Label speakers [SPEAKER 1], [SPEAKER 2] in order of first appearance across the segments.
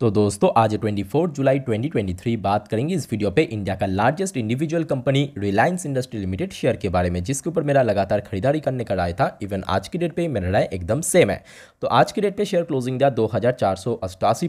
[SPEAKER 1] तो दोस्तों आज 24 जुलाई 2023 बात करेंगे इस वीडियो पे इंडिया का largest individual company Reliance industry limited share के बारे में जिसके ऊपर मेरा लगातार खरीदारी करने का राय था इवन आज की डेट पे मेरा राय एकदम सेम है तो आज की डेट पे शेयर क्लोजिंग दिया दो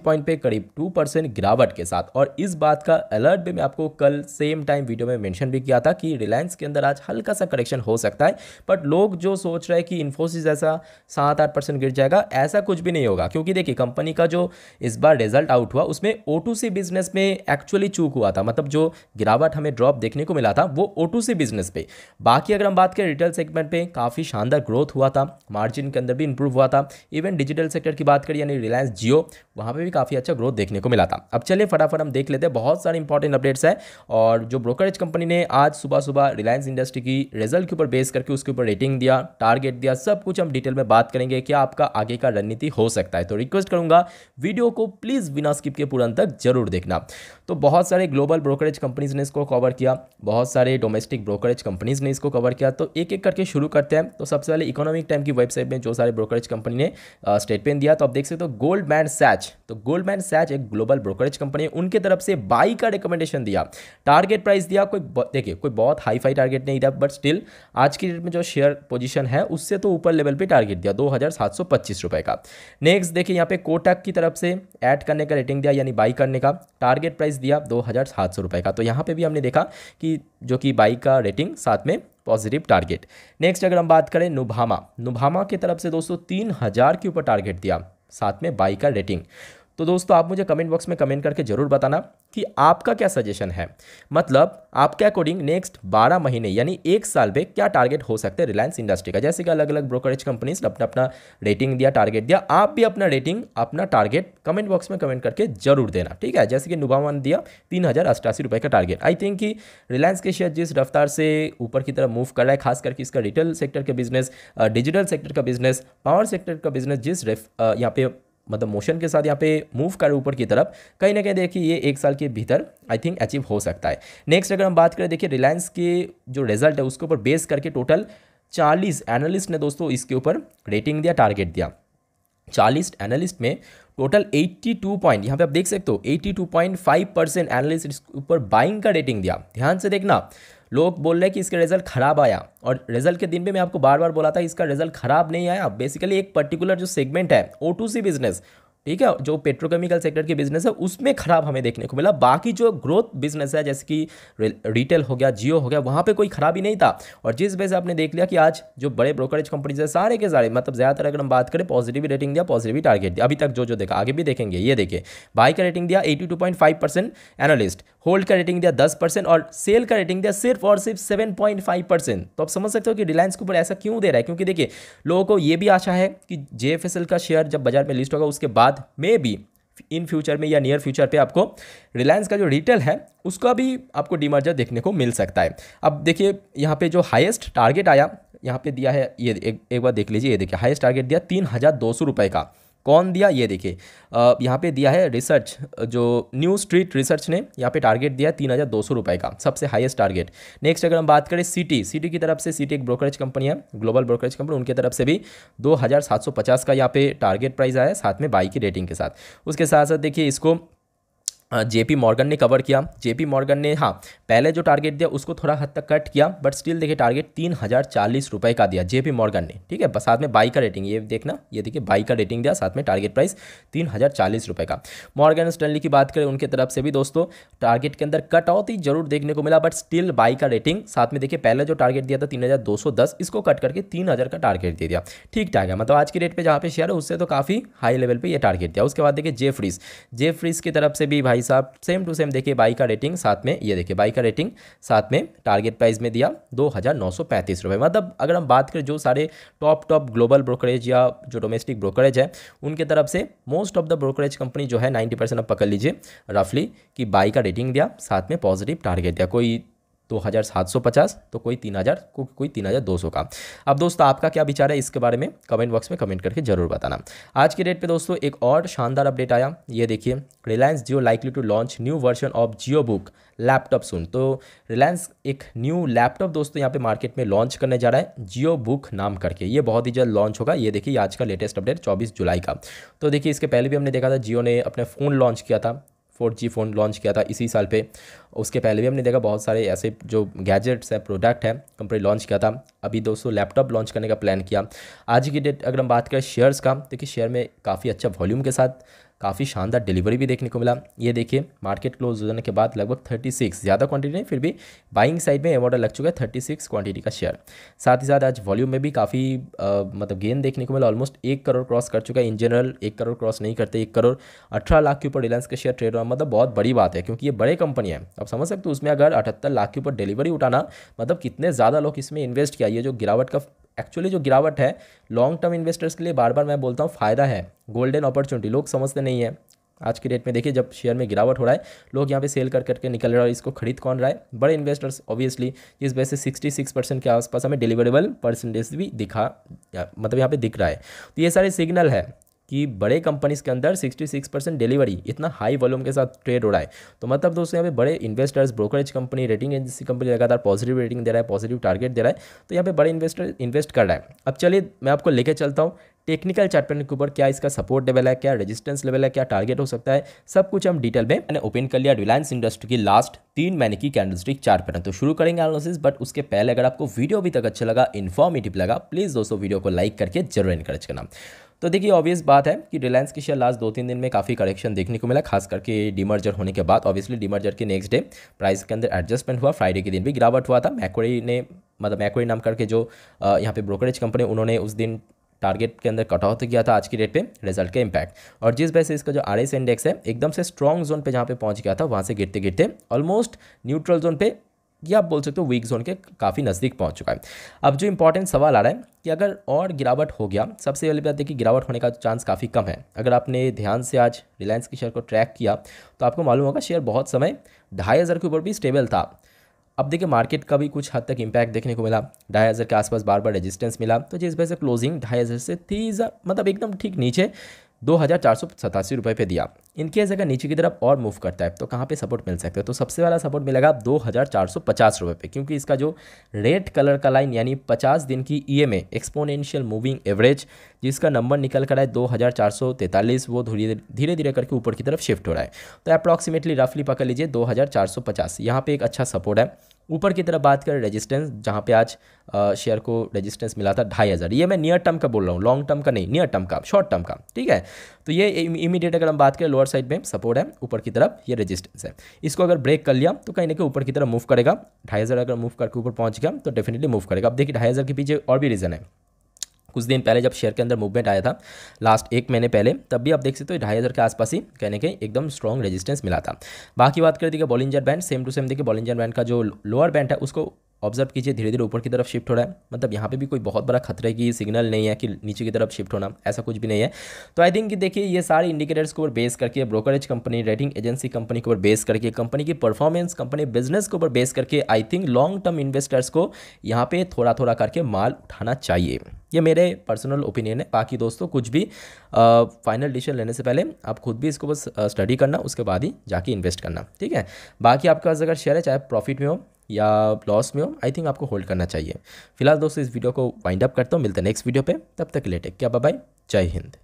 [SPEAKER 1] पॉइंट पे करीब टू गिरावट के साथ और इस बात का अलर्ट भी मैं आपको कल सेम टाइम वीडियो में मैंशन भी किया था कि रिलायंस के अंदर आज हल्का सा करेक्शन हो सकता है बट लोग जो सोच रहे हैं कि इन्फोसिस ऐसा सात आठ गिर जाएगा ऐसा कुछ भी नहीं होगा क्योंकि देखिए कंपनी का जो इस बार रिजल्ट आउट हुआ उसमें ओ बिजनेस में एक्चुअली चूक हुआ था मतलब जो गिरावट हमें ड्रॉप देखने को मिला था वो ओ बिजनेस पे बाकी अगर हम बात करें रिटेल सेगमेंट पे काफ़ी शानदार ग्रोथ हुआ था मार्जिन के अंदर भी इंप्रूव हुआ था इवन डिजिटल सेक्टर की बात करें यानी रिलायंस जियो वहाँ पर भी काफ़ी अच्छा ग्रोथ देखने को मिला था अब चलिए फटाफट हम देख लेते हैं बहुत सारे इंपॉर्टेंट अपडेट्स है और जो ब्रोकरेज कंपनी ने आज सुबह सुबह रिलायंस इंडस्ट्री की रिजल्ट के ऊपर बेस करके उसके ऊपर रेटिंग दिया टारगेट दिया सब कुछ हम डिटेल में बात करेंगे क्या आपका आगे का रणनीति हो सकता है तो रिक्वेस्ट करूंगा वीडियो को प्लीज़ बिना स्किप के पूरा अंत तक जरूर देखना तो बहुत सारे ग्लोबल ब्रोकरेज कंपनीज़ ने इसको कवर किया बहुत सारे डोमेस्टिक ब्रोकरेज कंपनीज़ ने इसको कवर किया तो एक एक करके शुरू करते हैं तो सबसे पहले इकोनॉमिक टाइम की वेबसाइट में जो सारे ब्रोकरेज कंपनी ने स्टेटमेंट दिया तो आप देख सकते हो गोल्ड मैंड सैच तो गोल्ड बैंड सैच एक ग्लोबल ब्रोकरेज कंपनी है उनके तरफ से बाई का रिकमेंडेशन दिया टारगेट प्राइस दिया कोई देखिए कोई बहुत हाई फाई टारगेट नहीं दिया बट स्टिल आज की डेट में जो शेयर पोजीशन है उससे तो ऊपर लेवल पर टारगेट दिया दो रुपए का नेक्स्ट देखिए यहाँ पे कोटक की तरफ से ऐड करने का रेटिंग दिया यानी बाई करने का टारगेट प्राइस दिया दो हज़ार सात सौ रुपये का तो यहाँ पे भी हमने देखा कि जो कि बाइक का रेटिंग साथ में पॉजिटिव टारगेट नेक्स्ट अगर हम बात करें नुभामा नुभामा की तरफ से दोस्तों तीन हज़ार के ऊपर टारगेट दिया साथ में बाइक का रेटिंग तो दोस्तों आप मुझे कमेंट बॉक्स में कमेंट करके ज़रूर बताना कि आपका क्या सजेशन है मतलब आपके अकॉर्डिंग नेक्स्ट बारह महीने यानी एक साल में क्या टारगेट हो सकते हैं रिलायंस इंडस्ट्री का जैसे कि अलग अलग ब्रोकरेज कंपनीज ने अपना अपना रेटिंग दिया टारगेट दिया आप भी अपना रेटिंग अपना टारगेट कमेंट बॉक्स में कमेंट करके जरूर देना ठीक है जैसे कि नुबावन दिया तीन हज़ार अठासी रुपये का टारगेट आई थिंक कि रिलायंस के शेयर जिस रफ्तार से ऊपर की तरफ मूव कर रहा है खास करके इसका रिटेल सेक्टर का बिजनेस डिजिटल सेक्टर का बिजनेस पावर सेक्टर का बिजनेस जिस यहाँ पे मतलब मोशन के साथ यहाँ पे मूव कर ऊपर की तरफ कहीं ना कहीं देखिए ये एक साल के भीतर आई थिंक अचीव हो सकता है नेक्स्ट अगर हम बात करें देखिए रिलायंस के जो रिजल्ट है उसके ऊपर बेस करके टोटल चालीस एनालिस्ट ने दोस्तों इसके ऊपर रेटिंग दिया टारगेट दिया चालीस एनालिस्ट में टोटल 82 पॉइंट यहाँ पे आप देख सकते हो 82.5 परसेंट एनालिस्ट इसके ऊपर बाइंग का रेटिंग दिया ध्यान से देखना लोग बोल रहे हैं कि इसका रिजल्ट ख़राब आया और रिजल्ट के दिन भी मैं आपको बार बार बोला था इसका रिजल्ट ख़राब नहीं आया बेसिकली एक पर्टिकुलर जो सेगमेंट है ओ टू सी बिजनेस ठीक है जो पेट्रोकेमिकल सेक्टर की बिजनेस है उसमें खराब हमें देखने को मिला बाकी जो ग्रोथ बिजनेस है जैसे कि रिटेल हो गया जियो हो गया वहाँ पर कोई खराबी नहीं था और जिस वजह से आपने देख लिया कि आज जो बड़े ब्रोकरेज कंपनीज है सारे के सारे मतलब ज़्यादातर अगर हम बात करें पॉजिटिव रेटिंग दिया पॉजिटिव टारगेट दिया अभी तक जो जो देखा आगे भी देखेंगे ये देखिए बाई का रेटिंग दिया एटी परसेंट एनालिस्ट होल्ड का रेटिंग दिया दस परसेंट और सेल का रेटिंग दिया सिर्फ और सिर्फ सेवन परसेंट तो आप समझ सकते हो कि रिलायंस के ऊपर ऐसा क्यों दे रहा है क्योंकि देखिए लोगों को ये भी आशा है कि जे का शेयर जब बाजार में लिस्ट होगा उसके बाद मे बी इन फ्यूचर में या नियर फ्यूचर पे आपको रिलायंस का जो रिटेल है उसका भी आपको डिमर्जर देखने को मिल सकता है अब देखिए यहाँ पे जो हाईएस्ट टारगेट आया यहाँ पे दिया है ये एक, एक बार देख लीजिए ये देखिए हाईएस्ट टारगेट दिया तीन हज़ार दो सौ रुपये का कौन दिया ये देखिए यहाँ पे दिया है रिसर्च जो न्यू स्ट्रीट रिसर्च ने यहाँ पे टारगेट दिया है तीन हज़ार दो सौ रुपये का सबसे हाईएस्ट टारगेट नेक्स्ट अगर हम बात करें सिटी सिटी की तरफ से सिटी एक ब्रोकरेज कंपनी है ग्लोबल ब्रोकरेज कंपनी उनकी तरफ से भी दो हज़ार सात सौ पचास का यहाँ पे टारगेट प्राइस आया साथ में बाई की रेटिंग के साथ उसके साथ साथ देखिए इसको जेपी मॉर्गन ने कवर किया जेपी मॉर्गन ने हाँ पहले जो टारगेट दिया उसको थोड़ा हद तक कट किया बट स्टिल देखिए टारगेट तीन हज़ार चालीस रुपये का दिया जेपी मॉर्गन ने ठीक है साथ में बाई का रेटिंग ये देखना ये देखिए बाई का रेटिंग दिया साथ में टारगेट प्राइस तीन हज़ार चालीस रुपये का मॉर्गन स्टैंडली की बात करें उनके तरफ से भी दोस्तों टारगेट के अंदर कट आउट ही जरूर देखने को मिला बट स्टिल बाई का रेटिंग साथ में देखिए पहले जो टारगेट दिया था तीन हज़ार दो सौ दस इसको कट करके तीन हज़ार का टारगेट दे दिया ठीक ठाक है मतलब आज के रेट पर जहाँ पे शेयर है उससे तो काफ़ी हाई लेवल पर यह टारगेट दिया उसके बाद देखिए जेफ्रीज जेफ्रीज की तरफ से भी भाई भाई साहब सेम टू सेम देखिए बाई का रेटिंग साथ में ये देखिए बाई का रेटिंग साथ में टारगेट प्राइस में दिया दो हज़ार नौ सौ पैंतीस रुपये मतलब अगर हम बात करें जो सारे टॉप टॉप ग्लोबल ब्रोकरेज या जो डोमेस्टिक ब्रोकरेज है उनके तरफ से most of the brokerage company जो है नाइन्टी परसेंट आप पकड़ लीजिए रफली कि बाई का रेटिंग दिया साथ में पॉजिटिव टारगेट दिया कोई दो तो हज़ार सात सौ पचास तो कोई तीन हज़ार को, कोई तीन हज़ार दो सौ का अब दोस्तों आपका क्या विचार है इसके बारे में कमेंट बॉक्स में कमेंट करके जरूर बताना आज के डेट पे दोस्तों एक और शानदार अपडेट आया ये देखिए Reliance Jio likely to launch new version of Jio book laptop सुन तो रिलायंस एक न्यू लैपटॉप दोस्तों यहाँ पे मार्केट में लॉन्च करने जा रहा है जियो बुक नाम करके ये बहुत ही जल्द लॉन्च होगा ये देखिए आज का लेटेस्ट अपडेट चौबीस जुलाई का तो देखिए इसके पहले भी हमने देखा था जियो ने अपने फ़ोन लॉन्च किया था फोर जी फ़ोन लॉन्च किया था इसी साल पे उसके पहले भी हमने देखा बहुत सारे ऐसे जो गैजेट्स है प्रोडक्ट है कंपनी लॉन्च किया था अभी दोस्तों लैपटॉप लॉन्च करने का प्लान किया आज की डेट अगर हम बात करें शेयर्स का देखिए शेयर में काफ़ी अच्छा वॉल्यूम के साथ काफ़ी शानदार डिलीवरी भी देखने को मिला ये देखिए मार्केट क्लोज होने के बाद लगभग थर्टी सिक्स ज़्यादा क्वांटिटी नहीं फिर भी बाइंग साइड में ऑर्डर लग चुका है थर्टी सिक्स क्वांटिटी का शेयर साथ ही साथ आज वॉल्यूम में भी काफ़ी मतलब गेन देखने को मिला ऑलमोस्ट एक करोड़ क्रॉस कर चुका है इन जनरल एक करोड़ क्रॉस नहीं करते एक करोड़ अठारह लाख के ऊपर रिलायंस का शेयर ट्रेड हुआ मतलब बहुत बड़ी बात है क्योंकि ये बड़े कंपनी है अब समझ सकते हो उसमें अगर अठहत्तर लाख के ऊपर डिलीवरी उठाना मतलब कितने ज़्यादा लोग इसमें इन्वेस्ट किया ये जो गिरावट का एक्चुअली जो गिरावट है लॉन्ग टर्म इन्वेस्टर्स के लिए बार बार मैं बोलता हूँ फ़ायदा है गोल्डन अपॉर्चुनिटी लोग समझते नहीं है आज के डेट में देखिए जब शेयर में गिरावट हो रहा है लोग यहाँ पे सेल कर करके निकल रहा है और इसको खरीद कौन रहा है बड़े इन्वेस्टर्स ऑब्वियसली जिस वजह से सिक्सटी सिक्स परसेंट के आसपास हमें डिलीवरेबल परसेंटेज भी दिखा मतलब यहाँ पे दिख रहा है तो ये सारे सिग्नल है कि बड़े कंपनीज़ के अंदर 66 परसेंट डिलीवरी इतना हाई वॉल्यूम के साथ ट्रेड हो रहा है तो मतलब दोस्तों यहाँ पे बड़े investors brokerage company rating agency company लगातार पॉजिटिव रेटिंग दे रहा है पॉजिटिव टारगेट दे रहा है तो यहाँ पे बड़े इन्वेस्टर इन्वेस्ट कर रहा है अब चलिए मैं आपको लेकर चलता हूँ टेक्निकल चार्टन के ऊपर क्या इसका सपोर्ट लेवल है क्या रेजिस्टेंस लेवल है क्या टारगेट हो सकता है सब कुछ हम डिटेल में मैंने ओपन कर लिया रिलायंस इंडस्ट्री की लास्ट तीन महीने की कैंडलस्टिक चार्ट पैटर्न तो शुरू करेंगे एनालिसिस बट उसके पहले अगर आपको वीडियो अभी तक अच्छा लगा इन्फॉर्मेटिव लगा प्लीज़ दोस्तों वीडियो को लाइक करके जरूर इनकरेज करना तो देखिए ऑब्वियस बात है कि रिलायंस की शेयर लास्ट दो तीन दिन में काफ़ी करेक्शन देखने को मिला खास करके डीमर्जर होने के बाद ऑब्वियसली डीमर्जर के नेक्स्ट डे प्राइस के अंदर एडजस्टमेंट हुआ फ्राइडे के दिन भी गिरावट हुआ था मैकोरी ने मतलब मैकोरी नाम करके जो यहाँ पे ब्रोकरेज कंपनी उन्होंने उस दिन टारगेट के अंदर ऑफ किया था आज की डेट पे रिजल्ट का इम्पैक्ट और जिस वजह से इसका जो आर इंडेक्स है एकदम से स्ट्रॉन्ग जोन पे जहाँ पे पहुँच गया था वहाँ से गिरते गिरते ऑलमोस्ट न्यूट्रल जोन पे ये आप बोल सकते हो वीक जोन के काफ़ी नज़दीक पहुंच चुका है अब जो इंपॉर्टेंट सवाल आ रहा है कि अगर और गिरावट हो गया सबसे पहले बात देखिए गिरावट होने का चांस काफ़ी कम है अगर आपने ध्यान से आज रिलायंस के शेयर को ट्रैक किया तो आपको मालूम होगा शेयर बहुत समय ढाई हज़ार के ऊपर भी स्टेबल था अब देखिए मार्केट का भी कुछ हद तक इम्पैक्ट देखने को मिला ढाई हज़ार के आसपास बार बार रजिस्टेंस मिला तो जिस वजह से क्लोजिंग ढाई हज़ार से तीस मतलब एकदम ठीक नीचे दो हज़ार चार सौ सतासी रुपये पे दिया इनकेस अगर नीचे की तरफ और मूव करता है तो कहाँ पे सपोर्ट मिल सकता है तो सबसे पहला सपोर्ट मिलेगा दो हज़ार चार सौ पचास रुपये पे क्योंकि इसका जो रेड कलर का लाइन यानी पचास दिन की E M exponential moving average जिसका नंबर निकल कर है दो हज़ार चार सौ तैंतालीस वो धीरे धीरे धीरे करके ऊपर की तरफ शिफ्ट हो रहा है तो अप्रॉक्सीमेटली रफली पकड़ लीजिए दो हज़ार चार सौ पचास यहाँ पर एक अच्छा सपोर्ट है ऊपर की तरफ बात करें रेजिस्टेंस जहाँ पे आज शेयर को रेजिस्टेंस मिला था ढाई हज़ार ये मैं नियर टर्म का बोल रहा हूँ लॉन्ग टर्म का नहीं नियर टर्म का शॉर्ट टर्म का ठीक है तो ये इमीडिएट अगर हम बात करें लोअर साइड में सपोर्ट है ऊपर की तरफ ये रेजिस्टेंस है इसको अगर ब्रेक कर लिया तो कहीं ना कहीं ऊपर की तरफ मूव करेगा ढाई अगर मूव करके ऊपर पहुँच गया तो डेफिनेटली मूव करेगा अब देखिए ढाई के पीछे और भी रीज़न है कुछ दिन पहले जब शेयर के अंदर मूवमेंट आया था लास्ट एक महीने पहले तब भी आप देख सकते हो तो ढाई हज़ार के आसपास ही कहने के एकदम स्ट्रॉन्ग रेजिस्टेंस मिला था बाकी बात कर दी Bollinger band same to same देखिए बॉलिंजर बैंड का जो लोअर बैंड है उसको ऑब्जर्व कीजिए धीरे धीरे ऊपर की तरफ शिफ्ट हो रहा है मतलब यहाँ पे भी कोई बहुत बड़ा खतरे की सिग्नल नहीं है कि नीचे की तरफ शिफ्ट होना ऐसा कुछ भी नहीं है तो आई थिंक देखिए ये सारे इंडिकेटर्स को ऊपर बेस करके brokerage company rating agency company के ऊपर बेस करके कंपनी की परफॉर्मेंस कंपनी बिजनेस के ऊपर बेस करके I think long term investors को यहाँ पर थोड़ा थोड़ा करके माल उठाना चाहिए ये मेरे पर्सनल ओपिनियन है बाकी दोस्तों कुछ भी फाइनल डिसीजन लेने से पहले आप खुद भी इसको बस स्टडी करना उसके बाद ही जाके इन्वेस्ट करना ठीक है बाकी आपके पास अगर शेयर है चाहे प्रॉफिट में हो या लॉस में हो आई थिंक आपको होल्ड करना चाहिए फिलहाल दोस्तों इस वीडियो को वाइंड अप करता हूँ मिलते हैं नेक्स्ट वीडियो पर तब तक के लिए टेक क्या बाय जय हिंद